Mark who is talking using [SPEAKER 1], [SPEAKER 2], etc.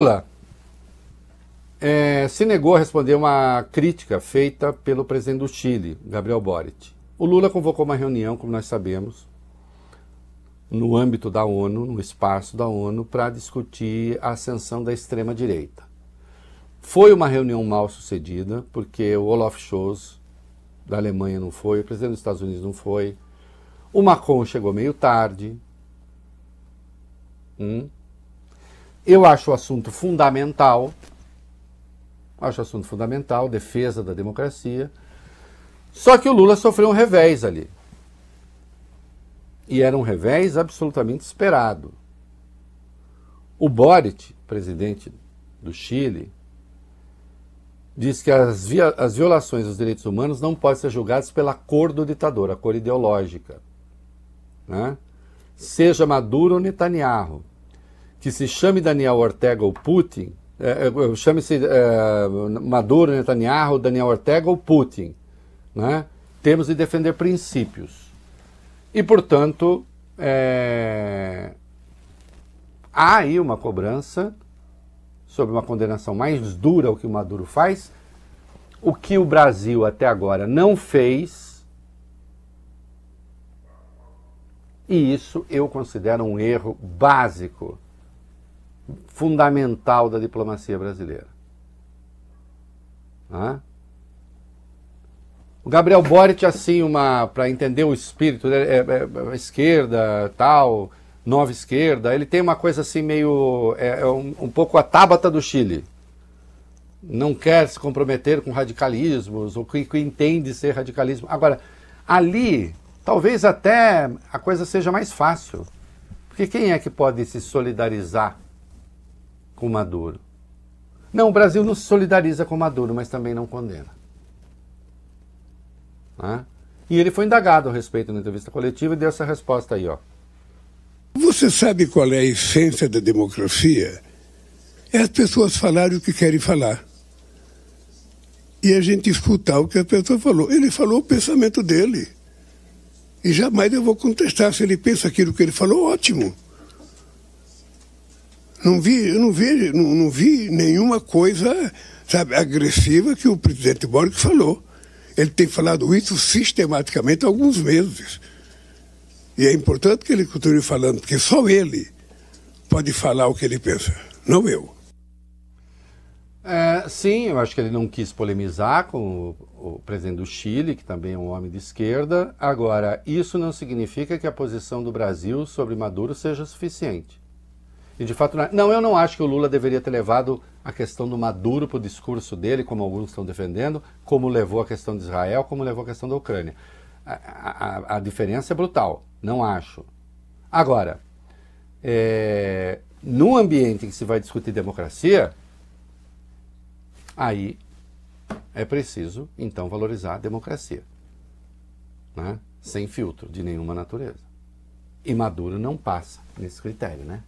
[SPEAKER 1] Lula é, se negou a responder uma crítica feita pelo presidente do Chile, Gabriel Boric. O Lula convocou uma reunião, como nós sabemos, no âmbito da ONU, no espaço da ONU, para discutir a ascensão da extrema-direita. Foi uma reunião mal sucedida, porque o Olaf Scholz da Alemanha não foi, o presidente dos Estados Unidos não foi, o Macron chegou meio tarde. Hum? Eu acho o assunto fundamental, acho o assunto fundamental, defesa da democracia. Só que o Lula sofreu um revés ali. E era um revés absolutamente esperado. O Boric, presidente do Chile, diz que as, via, as violações dos direitos humanos não podem ser julgadas pela cor do ditador, a cor ideológica. Né? Seja Maduro ou Netanyahu que se chame Daniel Ortega ou Putin, é, é chame-se é, Maduro, Netanyahu, Daniel Ortega ou Putin, né? temos de defender princípios. E, portanto, é, há aí uma cobrança sobre uma condenação mais dura ao que o Maduro faz, o que o Brasil até agora não fez, e isso eu considero um erro básico fundamental da diplomacia brasileira. O Gabriel Boric, assim, uma para entender o espírito, né, é, é, esquerda, tal, nova esquerda, ele tem uma coisa assim meio, é, é, um, um pouco a tábata do Chile. Não quer se comprometer com radicalismos, ou que, que entende ser radicalismo. Agora, ali, talvez até a coisa seja mais fácil. Porque quem é que pode se solidarizar com Maduro. Não, o Brasil não se solidariza com Maduro, mas também não condena. Né? E ele foi indagado a respeito na entrevista coletiva e deu essa resposta aí, ó.
[SPEAKER 2] Você sabe qual é a essência da democracia? É as pessoas falarem o que querem falar. E a gente escutar o que a pessoa falou. Ele falou o pensamento dele. E jamais eu vou contestar. Se ele pensa aquilo que ele falou, ótimo. Não vi, eu não vi, não, não vi nenhuma coisa sabe, agressiva que o presidente Boric falou. Ele tem falado isso sistematicamente há alguns meses. E é importante que ele continue falando, porque só ele pode falar o que ele pensa, não eu.
[SPEAKER 1] É, sim, eu acho que ele não quis polemizar com o, o, presidente do Chile, que também é um homem de esquerda. Agora, isso não significa que a posição do Brasil sobre Maduro seja suficiente. E de fato, é. não, eu não acho que o Lula deveria ter levado a questão do Maduro para o discurso dele, como alguns estão defendendo, como levou a questão de Israel, como levou a questão da Ucrânia. A, a, a diferença é brutal, não acho. Agora, é, no ambiente em que se vai discutir democracia, aí é preciso, então, valorizar a democracia. Né? Sem filtro de nenhuma natureza. E Maduro não passa nesse critério, né?